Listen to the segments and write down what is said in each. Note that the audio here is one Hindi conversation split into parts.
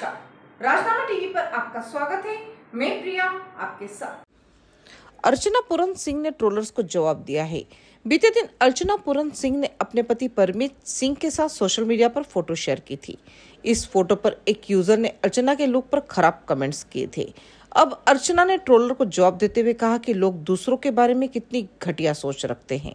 नमस्कार राजनामा टीवी पर आपका स्वागत है मैं प्रिया आपके साथ अर्चना पूरन सिंह ने ट्रोलर्स को जवाब दिया है बीते दिन अर्चना पूरन सिंह ने अपने पति परमित सिंह के साथ सोशल मीडिया पर फोटो शेयर की थी इस फोटो पर एक यूजर ने अर्चना के लुक पर खराब कमेंट्स किए थे अब अर्चना ने ट्रोलर को जवाब देते हुए कहा कि लोग दूसरों के बारे में कितनी घटिया सोच रखते हैं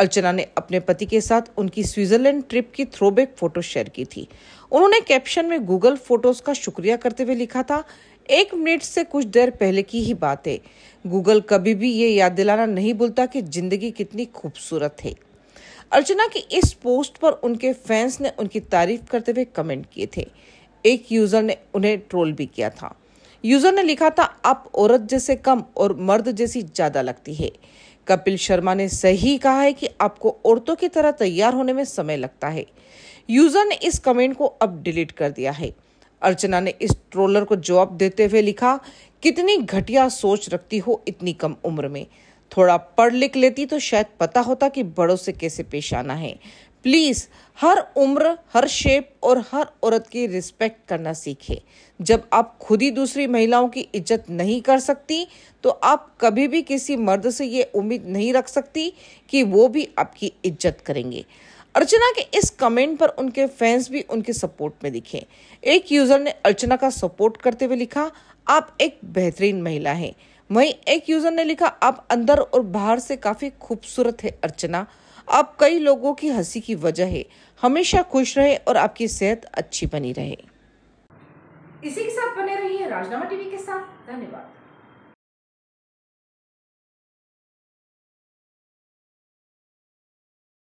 अर्चना ने अपने पति के साथ उनकी स्विट्जरलैंड ट्रिप की थ्रोबैक फोटो शेयर की थी उन्होंने कैप्शन में गूगल फोटोज का शुक्रिया करते हुए लिखा था एक मिनट से कुछ देर पहले की ही बात है गूगल कभी भी ये याद दिलाना नहीं भूलता कि जिंदगी कितनी खूबसूरत है अर्चना की इस पोस्ट पर उनके फैंस ने उनकी तारीफ करते हुए कमेंट किए थे एक यूजर ने उन्हें ट्रोल भी किया था यूजर ने लिखा था आप औरत जैसे कम और मर्द जैसी ज्यादा लगती है कपिल शर्मा ने सही कहा है कि आपको औरतों की तरह तैयार होने में समय लगता है यूजर ने इस कमेंट को अब डिलीट कर दिया है अर्चना ने इस ट्रोलर को जवाब देते हुए लिखा कितनी घटिया सोच रखती हो इतनी कम उम्र में थोड़ा पढ़ लिख लेती तो शायद पता होता कि बड़ों से कैसे पेश आना है प्लीज़ हर उम्र हर शेप और हर औरत की रिस्पेक्ट करना सीखे जब आप खुद ही दूसरी महिलाओं की इज्जत नहीं कर सकती तो आप कभी भी किसी मर्द से ये उम्मीद नहीं रख सकती कि वो भी आपकी इज्जत करेंगे अर्चना के इस कमेंट पर उनके फैंस भी उनके सपोर्ट में दिखे एक यूज़र ने अर्चना का सपोर्ट करते हुए लिखा आप एक बेहतरीन महिला हैं वहीं एक यूजर ने लिखा आप अंदर और बाहर से काफी खूबसूरत है अर्चना आप कई लोगों की हंसी की वजह है हमेशा खुश रहे और आपकी सेहत अच्छी बनी रहे इसी के साथ बने रहिए राजनामा टीवी के साथ धन्यवाद